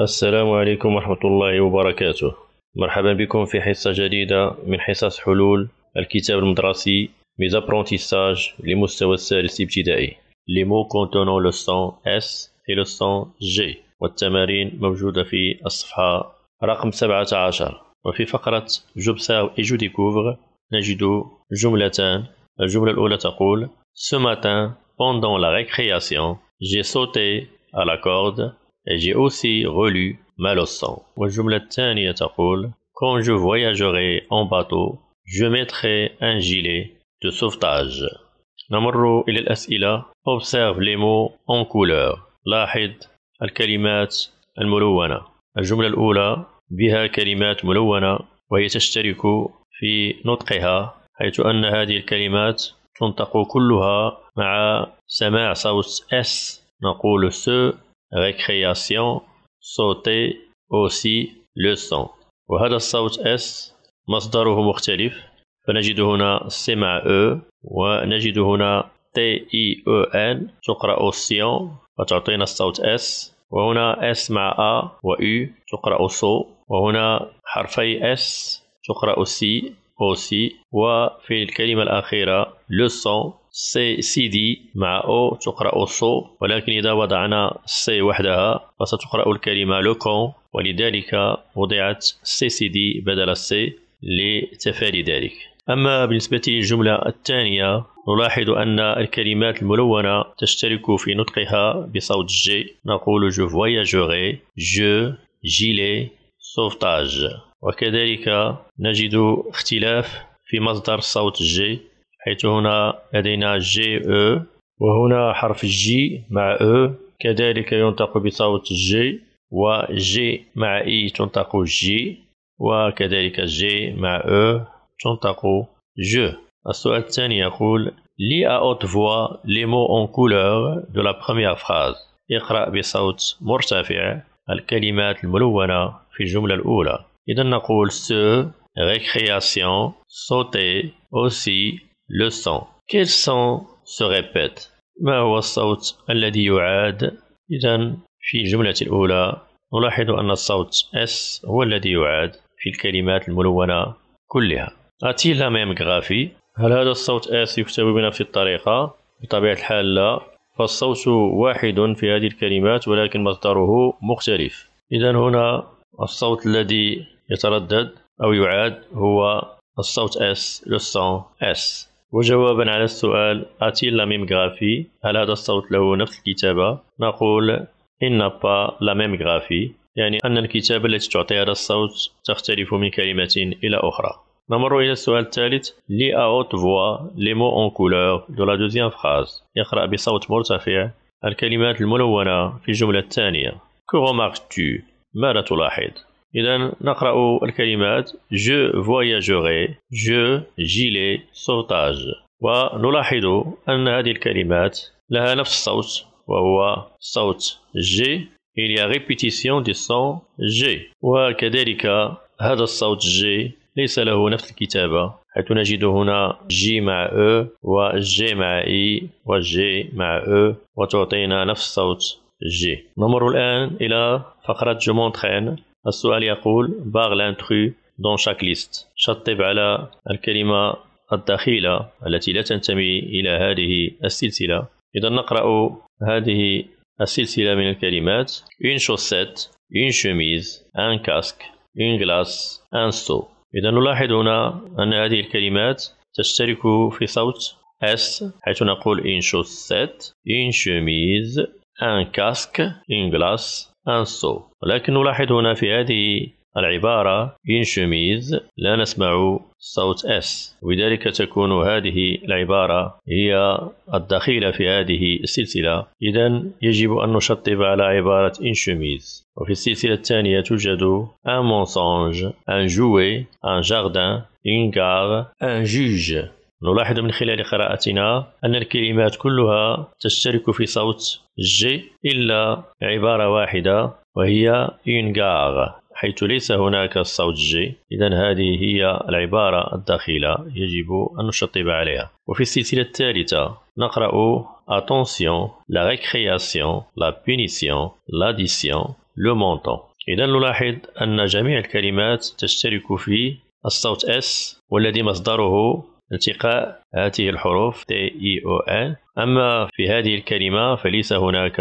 السلام عليكم ورحمة الله وبركاته مرحبا بكم في حصة جديدة من حصص حلول الكتاب المدرسي ميزا برونتيساج لمستوى السادس ابتدائي لمو كونتونون سون اس اي سون جي والتمارين موجودة في الصفحة رقم 17 وفي فقرة جبسا اي جو ديكوفر نجد جملتان الجملة الأولى تقول Ce matin, pendant la récréation, j'ai sauté à la corde J'ai aussi relu ma leçon. Quand je voyagerai en bateau, je mettrai un gilet de sauvetage. نمر إلى الأسئلة. Observe les mots en couleur. لاحظ الكلمات الملونة. الجملة الأولى بها كلمات ملونة وهي تشترك في نطقها حيث أن هذه الكلمات تنطق كلها مع سماع صوت S نقول سو récréation صوتي aussi le وهذا الصوت e, e S مصدره مختلف فنجد هنا سمع أو ونجد هنا تي اي او ان تقرا سيون وتعطينا الصوت اس وهنا اس مع ا واو تقرا سو وهنا حرفي اس تقرا سي او سي وفي الكلمه الاخيره لو سون سي سي دي مع او تقرا صو ولكن اذا وضعنا سي وحدها فستقرا الكلمه لوكون ولذلك وضعت سي سي دي بدل سي لتفادي ذلك أما بالنسبة للجملة الثانية نلاحظ أن الكلمات الملونة تشترك في نطقها بصوت جي نقول جو فواياجوغي جو جيلي سوفتاج وكذلك نجد اختلاف في مصدر صوت جي حيث هنا لدينا جي او e، وهنا حرف جي مع او e. كذلك ينطق بصوت جي و جي مع اي e تنطق جي وكذلك جي مع او تنطق جو السؤال الثاني يقول لي اوت فوا لي مو اون كولور دو لا بروميير فراز اقرأ بصوت مرتفع الكلمات الملونة في الجملة الأولى إذا نقول سو ريكرياسيون sauter aussi le son quel son se répète ما هو الصوت الذي يعاد إذا في الجملة الأولى نلاحظ أن الصوت S هو الذي يعاد في الكلمات الملونة كلها أتي ميم غرافي هل هذا الصوت S يكتب بنفس الطريقة؟ بطبيعة الحال لا فالصوت واحد في هذه الكلمات ولكن مصدره مختلف إذا هنا الصوت الذي يتردد أو يعاد هو الصوت S لو S وجوابا على أتيل لاميم غرافي هل هذا الصوت له نفس الكتابة نقول إن با لا ميم غرافي يعني أن الكتابة التي تعطي هذا الصوت تختلف من كلمة إلى أخرى نمر إلى السؤال الثالث لي أوت فوا لي مو أون كولور دو لا دوزيام فراز يقرأ بصوت مرتفع الكلمات الملونة في الجملة الثانية كو ماذا تلاحظ؟ إذا نقرأ الكلمات جو voyagerai جو gilet sauvetage ونلاحظ أن هذه الكلمات لها نفس الصوت وهو صوت جي il y a répétition du son G وكذلك هذا الصوت G ليس له نفس الكتابة حيث نجد هنا G مع أو e و G مع إي و G مع أو e، وتعطينا نفس صوت G نمر الآن إلى فقرة جو مونتخين السؤال يقول باغ لانتخي دون شاك ليست شطب على الكلمة الداخلة التي لا تنتمي إلى هذه السلسلة إذا نقرأ هذه السلسلة من الكلمات une chaussette une chemise un casque une glace un seau إذا نلاحظ هنا أن هذه الكلمات تشترك في صوت S حيث نقول une chaussette une chemise un casque une glace أنسو ولكن نلاحظ هنا في هذه العبارة إن شميز لا نسمع صوت S وبذلك تكون هذه العبارة هي الدخيلة في هذه السلسلة إذا يجب أن نشطب على عبارة إن شميز وفي السلسلة الثانية توجد أن مونسونج أن جوي أن جاردان أن كار أن جوج نلاحظ من خلال قراءتنا أن الكلمات كلها تشترك في صوت جي إلا عبارة واحدة وهي إنغاغ حيث ليس هناك صوت جي إذا هذه هي العبارة الداخلة يجب أن نشطب عليها وفي السلسلة الثالثة نقرأ attention la récréation la punition l'addition le montant إذا نلاحظ أن جميع الكلمات تشترك في الصوت S والذي مصدره التقاء هذه الحروف T E O N أما في هذه الكلمة فليس هناك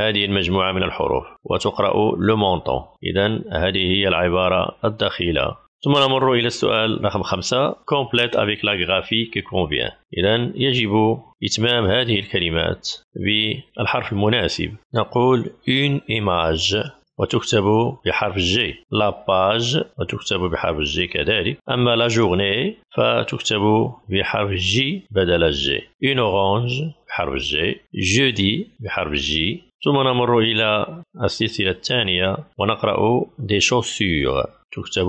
هذه المجموعة من الحروف وتقرأ لو مونطون إذا هذه هي العبارة الدخيلة ثم نمر إلى السؤال رقم خمسة complete avec la graphie qui convient إذا يجب إتمام هذه الكلمات بالحرف المناسب نقول une image وتكتب بحرف جي لا باج وتكتب بحرف جي كذلك أما لا جورني فتكتب بحرف جي بدل الجي اون اورانج بحرف جي جودي بحرف جي ثم نمر إلى السلسلة الثانية ونقرأ دي شوسور تكتب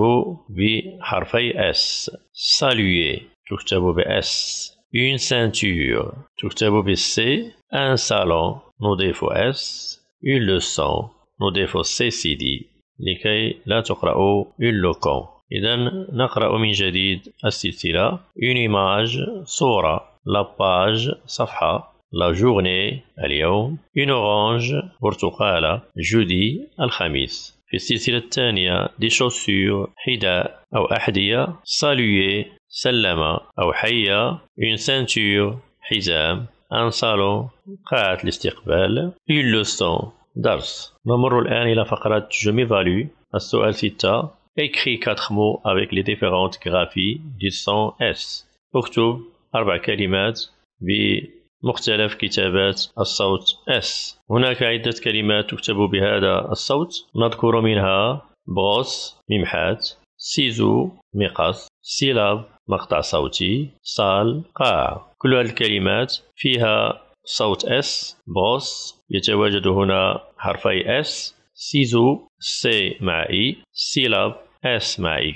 بحرفي اس سالوي تكتب باس اون سانتور تكتب بالسي ان سالون نضيف اس اون لوسون نضيف سي سي دي لكي لا تقرأ une لوكون إذا نقرأ من جديد السلسلة une image صورة la page صفحة la journée اليوم une orange برتقالة جودي الخميس في السلسلة الثانية دي شوسور حداء أو أحذية saluer سلمة أو حية une ceinture حزام ان صالون قاعة الاستقبال une leçon درس نمر الآن إلى فقرة جمي فالو السؤال 6 اكري 4 مو avec les différentes graphies du son S اكتب أربع كلمات بمختلف كتابات الصوت S هناك عدة كلمات تكتب بهذا الصوت نذكر منها بغوص ممحات سيزو مقص سيلاب مقطع صوتي صال قاع كل هذه الكلمات فيها صوت اس بوس يتواجد هنا حرفي اس سيزو سي مع اي سيلاب اس مع y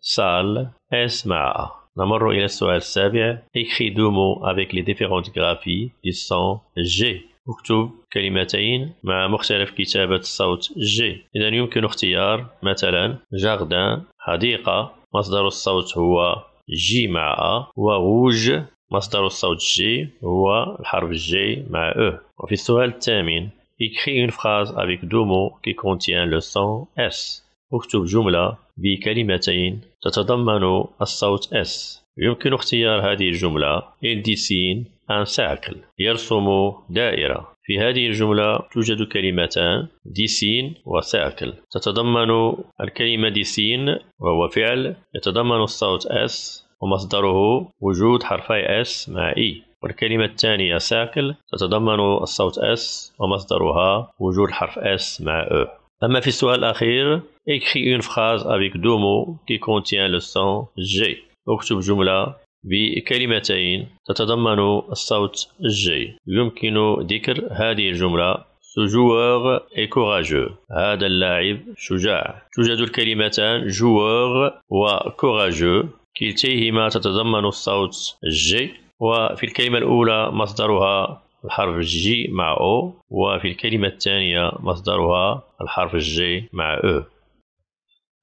سال اس مع a نمر إلى السؤال السابع اكري دو مو افيك لي ديفيرونت غرافي دي سون جي اكتب كلمتين مع مختلف كتابة الصوت جي إذا يمكن اختيار مثلا جاردان حديقة مصدر الصوت هو جي مع أ وغوج مصدر الصوت جي هو الحرف جي مع او e. وفي السؤال الثامن اكري اون فراز افيك دو مو كي كونتيان لو سون اس اكتب جملة بكلمتين تتضمن الصوت اس يمكن اختيار هذه الجملة il dessine ان ساكل يرسم دائرة في هذه الجملة توجد كلمتان ديسين وساكل تتضمن الكلمة ديسين وهو فعل يتضمن الصوت اس ومصدره وجود حرفي اس مع اي e. والكلمة الثانية ساكل تتضمن الصوت اس ومصدرها وجود حرف اس مع E أما في السؤال الأخير اكري اون فراز افيك دو مو كي كونتيان لو سون جي اكتب جملة بكلمتين تتضمن الصوت جي يمكن ذكر هذه الجملة Ce joueur est courageux. هذا اللاعب شجاع. توجد الكلمتان joueur و courageux كلتيهما تتضمن الصوت جي وفي الكلمة الأولى مصدرها الحرف جي مع أو وفي الكلمة الثانية مصدرها الحرف جي مع أو e.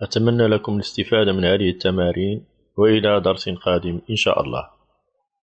أتمنى لكم الاستفادة من هذه التمارين وإلى درس قادم إن شاء الله